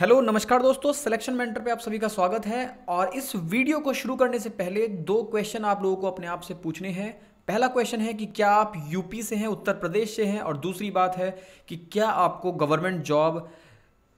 hello नमस्कार दोस्तों selection mentor पे आप सभी का स्वागत है और इस वीडियो को शुरू करने से पहले दो क्वेश्चन आप लोगों को अपने आप से पूछने हैं पहला क्वेश्चन है कि क्या आप यूपी से हैं उत्तर प्रदेश से हैं और दूसरी बात है कि क्या आपको गवर्नमेंट जॉब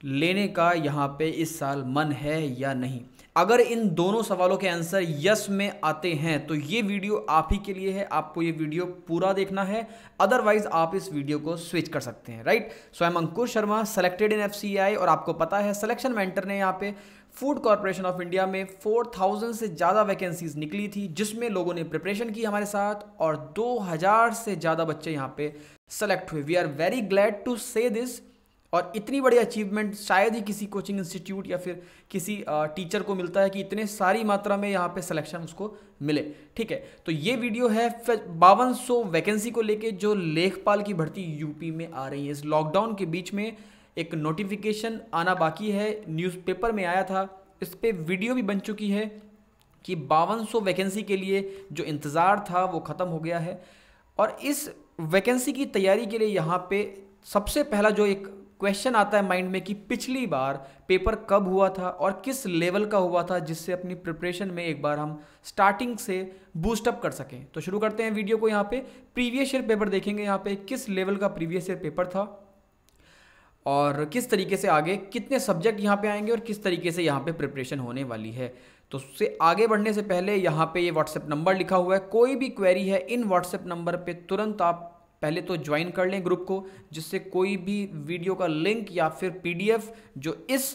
लेने का यहाँ पे इस साल मन है या नहीं अगर इन दोनों सवालों के आंसर यस में आते हैं तो ये वीडियो आप ही के लिए है आपको ये वीडियो पूरा देखना है अदरवाइज आप इस वीडियो को स्विच कर सकते हैं right so I'm Ankur Sharma selected in F और आपको पता है सिलेक्शन मेंटर ने यहाँ पे फूड कॉरपोरेशन ऑफ इंडिया में 4000 से ज़्यादा वैकेंसीज निकली थी जिसमें लोगों ने प्रिपरेशन की हमारे साथ और 2000 से ज़्यादा बच्चे यहाँ पे सेलेक्ट हुए we are very glad to say this और इतनी बड़ी अचीवमेंट शायद ही किसी कोचिंग इंस्टीट्यूट या फिर किसी टीचर को मिलता है कि इतने सारी मात्रा में यहाँ पे सिलेक्शन उसको मिले ठीक है तो ये वीडियो है बावन वैकेंसी को लेके जो लेखपाल की भर्ती यूपी में आ रही है इस लॉकडाउन के बीच में एक नोटिफिकेशन आना बाकी है न्यूज़पेपर में आया था इस पर वीडियो भी बन चुकी है कि बावन वैकेंसी के लिए जो इंतज़ार था वो ख़त्म हो गया है और इस वैकेंसी की तैयारी के लिए यहाँ पे सबसे पहला जो एक क्वेश्चन आता है माइंड में कि पिछली बार पेपर कब हुआ था और किस लेवल का हुआ था जिससे अपनी प्रिपरेशन में एक बार हम स्टार्टिंग से बूस्टअप कर सकें तो शुरू करते हैं वीडियो को यहाँ पे प्रीवियस ईयर पेपर देखेंगे यहाँ पे किस लेवल का प्रीवियस ईयर पेपर था और किस तरीके से आगे कितने सब्जेक्ट यहाँ पे आएंगे और किस तरीके से यहाँ पे प्रिपरेशन होने वाली है तो उससे आगे बढ़ने से पहले यहाँ पे ये व्हाट्सएप नंबर लिखा हुआ है कोई भी क्वेरी है इन व्हाट्सएप नंबर पे तुरंत आप पहले तो ज्वाइन कर लें ग्रुप को जिससे कोई भी वीडियो का लिंक या फिर पीडीएफ जो इस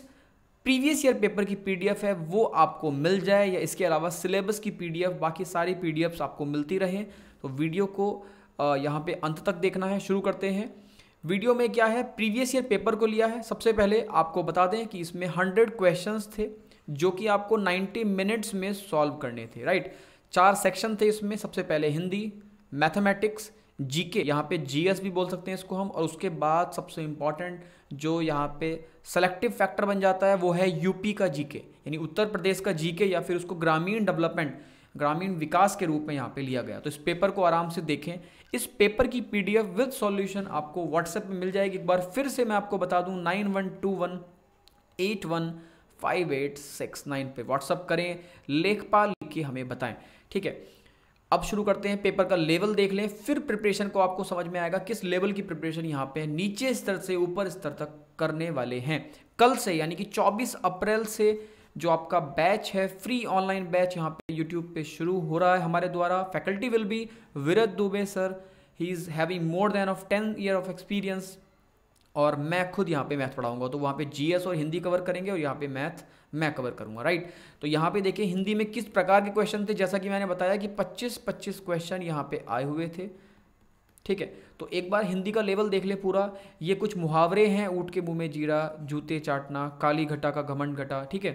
प्रीवियस ईयर पेपर की पीडीएफ है वो आपको मिल जाए या इसके अलावा सिलेबस की पीडीएफ बाकी सारी पीडीएफ्स आपको मिलती रहें तो वीडियो को यहाँ पे अंत तक देखना है शुरू करते हैं वीडियो में क्या है प्रीवियस ईयर पेपर को लिया है सबसे पहले आपको बता दें कि इसमें हंड्रेड क्वेश्चंस थे जो कि आपको नाइन्टी मिनट्स में सॉल्व करने थे राइट चार सेक्शन थे इसमें सबसे पहले हिंदी मैथमेटिक्स जीके यहाँ पे जीएस भी बोल सकते हैं इसको हम और उसके बाद सबसे इम्पॉर्टेंट जो यहाँ पे सेलेक्टिव फैक्टर बन जाता है वो है यूपी का जीके यानी उत्तर प्रदेश का जीके या फिर उसको ग्रामीण डेवलपमेंट ग्रामीण विकास के रूप में यहाँ पे लिया गया तो इस पेपर को आराम से देखें इस पेपर की P D F with solution आपको व्हाट्सएप में मिल जाएगी एक बार फिर से मैं आपको बता दूँ nine one two one eight one five eight six nine पे व्हाट्सअप करें लेखपाल लिख के हमें बताएं ठीक है अब शुरू करते हैं पेपर का लेवल देख लें फिर प्रिपरेशन को आपको समझ में आएगा किस लेवल की प्रिपरेशन यहाँ पे नीचे स्तर से ऊपर स्तर तक करने वाले हैं कल से यानी कि 24 अप्रैल से जो आपका बैच है फ्री ऑनलाइन बैच यहाँ पे यूट्यूब पे शुरू हो रहा है हमारे द्वारा faculty will be Virat Dubey sir he is having more than of ten year of experience और मैं खुद यहाँ पे मैथ पढ़ाऊंगा तो वहाँ पे जीएस और हिंदी कवर करेंगे और यहाँ पे मैथ मैं कवर करूँगा राइट तो यहाँ पे देखिए हिंदी में किस प्रकार के क्वेश्चन थे जैसा कि मैंने बताया कि 25-25 क्वेश्चन यहाँ पे आए हुए थे ठीक है तो एक बार हिंदी का लेवल देख ले पूरा ये कुछ मुहावरे हैं ऊँट के मुँह में जीरा जूते चाटना काली घटा का घमंड घटा ठीक है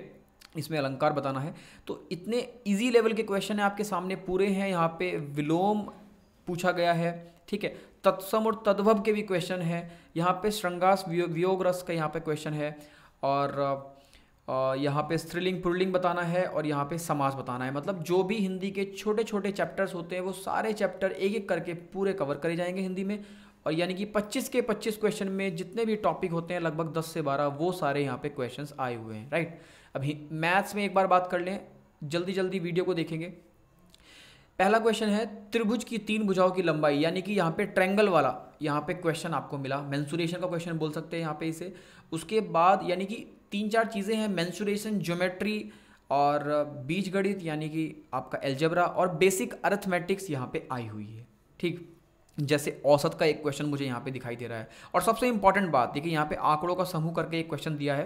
इसमें अलंकार बताना है तो इतने इजी लेवल के क्वेश्चन हैं आपके सामने पूरे हैं यहाँ पे विलोम पूछा गया है ठीक है तत्सम और तद्भव के भी क्वेश्चन है यहाँ पे श्रृंगास वियोग रस का यहाँ पे क्वेश्चन है और यहाँ पे स्त्रीलिंग पुरलिंग बताना है और यहाँ पे समास बताना है मतलब जो भी हिंदी के छोटे छोटे चैप्टर्स होते हैं वो सारे चैप्टर एक एक करके पूरे कवर करे जाएंगे हिंदी में और यानी कि 25 के 25 क्वेश्चन में जितने भी टॉपिक होते हैं लगभग 10 से 12 वो सारे यहाँ पे क्वेश्चंस आए हुए हैं राइट अभी मैथ्स में एक बार बात कर लें जल्दी जल्दी वीडियो को देखेंगे पहला क्वेश्चन है त्रिभुज की तीन भुजाओं की लंबाई यानी कि यहाँ पे ट्रैंगल वाला यहाँ पे क्वेश्चन आपको मिला मैंसुरेशन का क्वेश्चन बोल सकते हैं यहाँ पे इसे उसके बाद यानी कि तीन चार चीज़ें हैं मैंसुरेशन ज्योमेट्री और बीज गणित यानी कि आपका एल्जबरा और बेसिक अर्थमेटिक्स यहाँ पे आई हुई है ठीक जैसे औसत का एक क्वेश्चन मुझे यहाँ पे दिखाई दे रहा है और सबसे इंपॉर्टेंट बात देखिए यहाँ पे आंकड़ों का समूह करके एक क्वेश्चन दिया है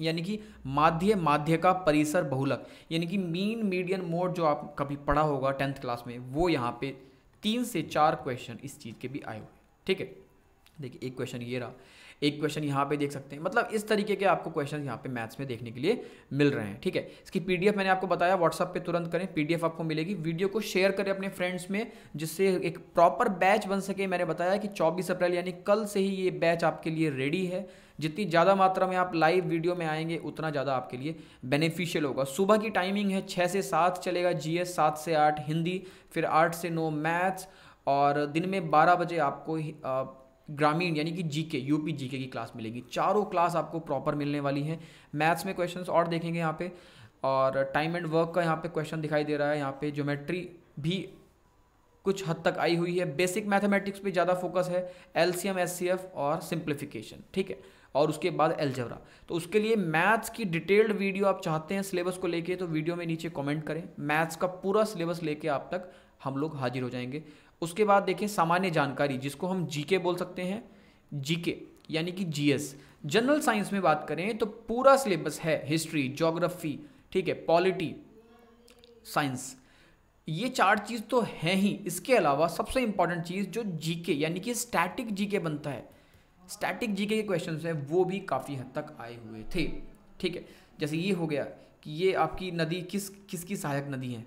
यानी कि माध्य माध्य का परिसर बहुलक यानी कि मीन मीडियन मोड जो आप कभी पढ़ा होगा टेंथ क्लास में वो यहाँ पे तीन से चार क्वेश्चन इस चीज़ के भी आए हुए ठीक है देखिए एक क्वेश्चन ये रहा एक क्वेश्चन यहाँ पे देख सकते हैं मतलब इस तरीके के आपको क्वेश्चन यहाँ पे मैथ्स में देखने के लिए मिल रहे हैं ठीक है इसकी पीडीएफ मैंने आपको बताया व्हाट्सअप पे तुरंत करें पीडीएफ आपको मिलेगी वीडियो को शेयर करें अपने फ्रेंड्स में जिससे एक प्रॉपर बैच बन सके मैंने बताया कि चौबीस अप्रैल यानी कल से ही ये बैच आपके लिए रेडी है जितनी ज़्यादा मात्रा में आप लाइव वीडियो में आएंगे उतना ज़्यादा आपके लिए बेनिफिशियल होगा सुबह की टाइमिंग है छः से सात चलेगा जी सात से आठ हिंदी फिर आठ से नौ मैथ्स और दिन में बारह बजे आपको ग्रामीण यानी कि जीके यूपी जीके की क्लास मिलेगी चारों क्लास आपको प्रॉपर मिलने वाली है मैथ्स में क्वेश्चंस और देखेंगे यहाँ पे और टाइम एंड वर्क का यहाँ पे क्वेश्चन दिखाई दे रहा है यहाँ पे ज्योमेट्री भी कुछ हद तक आई हुई है बेसिक मैथमेटिक्स पे ज़्यादा फोकस है L C M S C F और सिंप्लीफिकेशन ठीक है और उसके बाद एलजबरा तो उसके लिए मैथ्स की डिटेल्ड वीडियो आप चाहते हैं सिलेबस को लेके तो वीडियो में नीचे कमेंट करें मैथ्स का पूरा सिलेबस लेके आप तक हम लोग हाजिर हो जाएंगे उसके बाद देखें सामान्य जानकारी जिसको हम जीके बोल सकते हैं जीके यानी कि जीएस जनरल साइंस में बात करें तो पूरा सिलेबस है हिस्ट्री जोग्राफी ठीक है पॉलिटी साइंस ये चार चीज़ तो है ही इसके अलावा सबसे इंपॉर्टेंट चीज़ जो जीके यानी कि स्टैटिक जीके बनता है स्टैटिक जीके के क्वेश्चन हैं वो भी काफ़ी हद तक आए हुए थे ठीक है जैसे ये हो गया कि ये आपकी नदी किस किसकी सहायक नदी है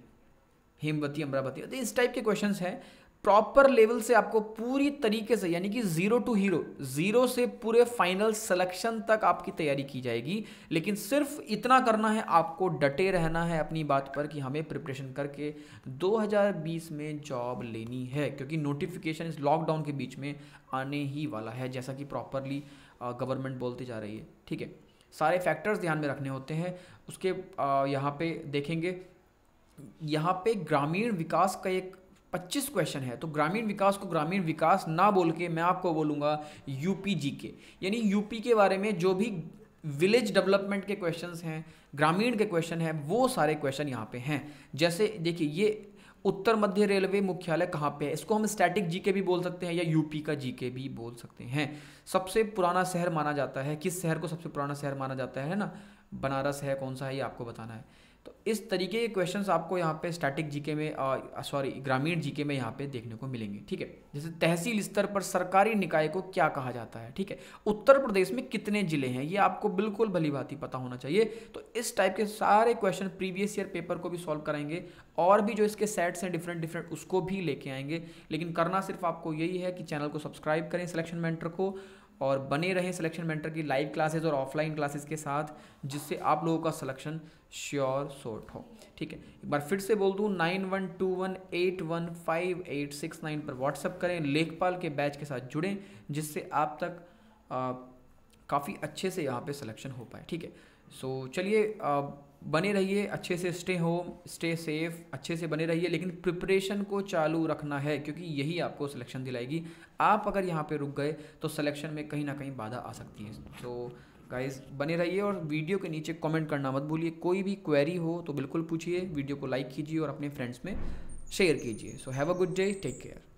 हेमवती अमरावती तो इस टाइप के क्वेश्चन हैं प्रॉपर लेवल से आपको पूरी तरीके से यानी कि जीरो टू हीरो जीरो से पूरे फाइनल सिलेक्शन तक आपकी तैयारी की जाएगी लेकिन सिर्फ इतना करना है आपको डटे रहना है अपनी बात पर कि हमें प्रिपरेशन करके 2020 में जॉब लेनी है क्योंकि नोटिफिकेशन इस लॉकडाउन के बीच में आने ही वाला है जैसा कि प्रॉपरली गवर्नमेंट बोलती जा रही है ठीक है सारे फैक्टर्स ध्यान में रखने होते हैं उसके यहाँ पे देखेंगे यहाँ पे ग्रामीण विकास का एक पच्चीस क्वेश्चन है तो ग्रामीण विकास को ग्रामीण विकास ना बोल के मैं आपको बोलूँगा यूपी जी के यानी यूपी के बारे में जो भी विलेज डेवलपमेंट के क्वेश्चन हैं ग्रामीण के क्वेश्चन हैं वो सारे क्वेश्चन यहाँ पे हैं जैसे देखिए ये उत्तर मध्य रेलवे मुख्यालय कहाँ पे है इसको हम स्टैटिक जी के भी बोल सकते हैं या यूपी का जी के भी बोल सकते हैं सबसे पुराना शहर माना जाता है किस शहर को सबसे पुराना शहर माना जाता है ना बनारस है कौन सा है ये आपको बताना है तो इस तरीके के क्वेश्चंस आपको यहाँ पे स्टैटिक जीके में सॉरी ग्रामीण जीके में यहाँ पे देखने को मिलेंगे ठीक है जैसे तहसील स्तर पर सरकारी निकाय को क्या कहा जाता है ठीक है उत्तर प्रदेश में कितने जिले हैं ये आपको बिल्कुल भली भांति पता होना चाहिए तो इस टाइप के सारे क्वेश्चन प्रीवियस ईयर पेपर को भी सॉल्व कराएंगे और भी जो इसके सेट्स हैं डिफरेंट डिफरेंट उसको भी लेके आएंगे लेकिन करना सिर्फ आपको यही है कि चैनल को सब्सक्राइब करें सिलेक्शन मेंटर को और बने रहें सिलेक्शन मेंटर की लाइव क्लासेस और ऑफलाइन क्लासेस के साथ जिससे आप लोगों का सिलेक्शन श्योर सोर्ट हो ठीक है एक बार फिर से बोल दूँ nine one two one eight one five eight six nine पर व्हाट्सअप करें लेखपाल के बैच के साथ जुड़ें जिससे आप तक काफ़ी अच्छे से यहाँ पे सिलेक्शन हो पाए ठीक है सो so, चलिए बने रहिए अच्छे से स्टे होम स्टे सेफ अच्छे से बने रहिए लेकिन प्रिपरेशन को चालू रखना है क्योंकि यही आपको सिलेक्शन दिलाएगी आप अगर यहाँ पे रुक गए तो सिलेक्शन में कहीं ना कहीं बाधा आ सकती है तो गाइज बने रहिए और वीडियो के नीचे कमेंट करना मत भूलिए कोई भी क्वेरी हो तो बिल्कुल पूछिए वीडियो को लाइक कीजिए और अपने फ्रेंड्स में शेयर कीजिए so have a good day take care